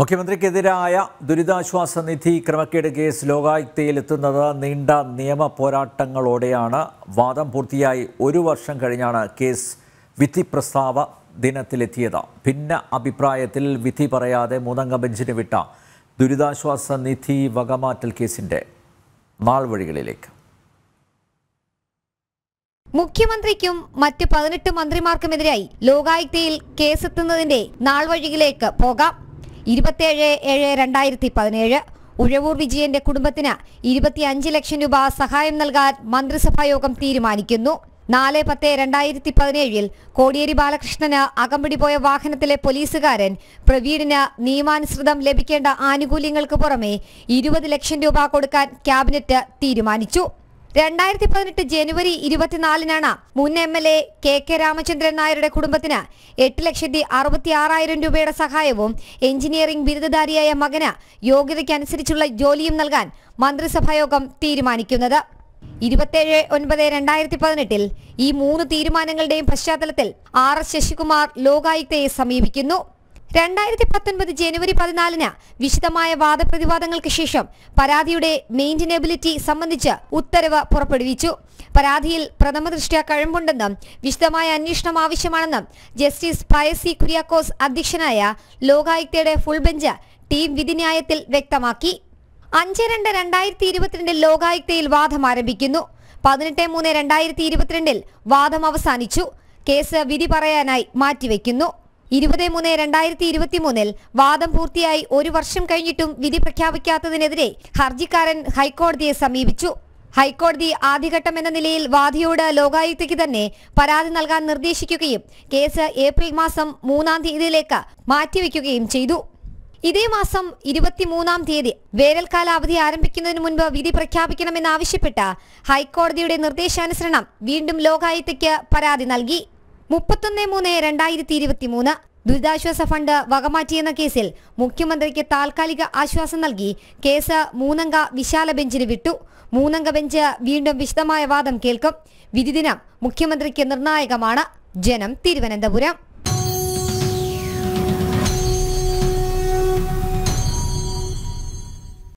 മുഖ്യമന്ത്രിക്കെതിരായ ദുരിതാശ്വാസ നിധി ക്രമക്കേട് കേസ് ലോകായുക്തയിൽ എത്തുന്നത് നീണ്ട നിയമ പോരാട്ടങ്ങളോടെയാണ് വാദം പൂർത്തിയായി ഒരു വർഷം കഴിഞ്ഞാണ് കേസ് വിധി പ്രസ്താവ ദിനത്തിലെത്തിയത് ഭിന്ന അഭിപ്രായത്തിൽ വിധി പറയാതെ മൂന്നംഗ ബെഞ്ചിന് വിട്ട ദുരിതാശ്വാസ നിധി വകമാറ്റൽ കേസിന്റെ നാൾവഴികളിലേക്ക് മുഖ്യമന്ത്രിക്കും മറ്റ് പതിനെട്ട് മന്ത്രിമാർക്കുമെതിരായി ലോകായുക്തയിൽ കേസെത്തുന്നതിന്റെ നാൾവഴികളിലേക്ക് പോകാം ഇരുപത്തിയേഴ് ഏഴ് രണ്ടായിരത്തി പതിനേഴ് ഉഴവൂർ വിജയന്റെ കുടുംബത്തിന് ഇരുപത്തിയഞ്ച് ലക്ഷം രൂപ സഹായം നൽകാൻ യോഗം തീരുമാനിക്കുന്നു നാല് പത്ത് രണ്ടായിരത്തി പതിനേഴിൽ കോടിയേരി ബാലകൃഷ്ണന് അകമ്പടി പോയ വാഹനത്തിലെ പോലീസുകാരൻ പ്രവീണിന് നിയമാനുസൃതം ലഭിക്കേണ്ട ആനുകൂല്യങ്ങൾക്ക് പുറമെ ഇരുപത് ലക്ഷം രൂപ കൊടുക്കാൻ ക്യാബിനറ്റ് തീരുമാനിച്ചു രണ്ടായിരത്തി പതിനെട്ട് ജനുവരി ഇരുപത്തിനാലിനാണ് മുൻ M L A K K Ramachandran നായരുടെ കുടുംബത്തിന് എട്ട് ലക്ഷത്തി അറുപത്തി ആറായിരം രൂപയുടെ സഹായവും എഞ്ചിനീയറിംഗ് ബിരുദധാരിയായ മകന് യോഗ്യതയ്ക്കനുസരിച്ചുള്ള ജോലിയും നൽകാൻ മന്ത്രിസഭായോഗം തീരുമാനിക്കുന്നത് ഇരുപത്തേഴ് ഒൻപത് രണ്ടായിരത്തി പതിനെട്ടിൽ ഈ മൂന്ന് തീരുമാനങ്ങളുടെയും പശ്ചാത്തലത്തിൽ ആർ എസ് ശശികുമാർ ലോകായുക്തയെ സമീപിക്കുന്നു രണ്ടായിരത്തി പത്തൊൻപത് ജനുവരി പതിനാലിന് വിശദമായ വാദപ്രതിവാദങ്ങൾക്ക് ശേഷം പരാതിയുടെ മെയിൻറ്റനബിലിറ്റി സംബന്ധിച്ച് ഉത്തരവ് പുറപ്പെടുവിച്ചു പരാതിയിൽ പ്രഥമദൃഷ്ട്യാ കഴമ്പുണ്ടെന്നും വിശദമായ അന്വേഷണം ആവശ്യമാണെന്നും ജസ്റ്റിസ് പയസി കുര്യാക്കോസ് അധ്യക്ഷനായ ലോകായുക്തയുടെ ഫുൾ ബെഞ്ച് ടീം വിധിന്യായത്തിൽ വ്യക്തമാക്കി അഞ്ച് രണ്ട് രണ്ടായിരത്തി ഇരുപത്തിരണ്ടിൽ ലോകായുക്തയിൽ വാദം ആരംഭിക്കുന്നു പതിനെട്ട് മൂന്ന് രണ്ടായിരത്തി ഇരുപത്തിരണ്ടിൽ വാദം അവസാനിച്ചു കേസ് വിധി പറയാനായി മാറ്റിവെക്കുന്നു ഇരുപത് മൂന്ന് രണ്ടായിരത്തി ഇരുപത്തി മൂന്നിൽ വാദം പൂർത്തിയായി ഒരു വർഷം കഴിഞ്ഞിട്ടും വിധി പ്രഖ്യാപിക്കാത്തതിനെതിരെ ഹർജിക്കാരൻ ഹൈക്കോടതിയെ സമീപിച്ചു ഹൈക്കോടതി ആദ്യഘട്ടം എന്ന നിലയിൽ വാദിയോട് ലോകായുക്തയ്ക്ക് തന്നെ പരാതി നൽകാൻ നിർദ്ദേശിക്കുകയും കേസ് ഏപ്രിൽ മാസം മൂന്നാം തീയതിയിലേക്ക് മാറ്റിവെക്കുകയും ചെയ്തു ഇതേ മാസം ഇരുപത്തിമൂന്നാം തീയതി വേനൽക്കാല അവധി ആരംഭിക്കുന്നതിന് മുൻപ് വിധി പ്രഖ്യാപിക്കണമെന്നാവശ്യപ്പെട്ട ഹൈക്കോടതിയുടെ നിർദ്ദേശാനുസരണം വീണ്ടും ലോകായുക്തയ്ക്ക് പരാതി നൽകി മുപ്പത്തൊന്ന് മൂന്ന് രണ്ടായിരത്തി ഇരുപത്തി മൂന്ന് ദുരിതാശ്വാസ ഫണ്ട് വകമാറ്റിയെന്ന കേസിൽ മുഖ്യമന്ത്രിക്ക് താൽക്കാലിക ആശ്വാസം നൽകി കേസ് മൂന്നംഗ വിശാല ബെഞ്ചിന് വിട്ടു മൂന്നംഗ ബെഞ്ച് വീണ്ടും വിശദമായ വാദം കേൾക്കും വിധിദിനം മുഖ്യമന്ത്രിക്ക് നിർണായകമാണ് ജനം തിരുവനന്തപുരം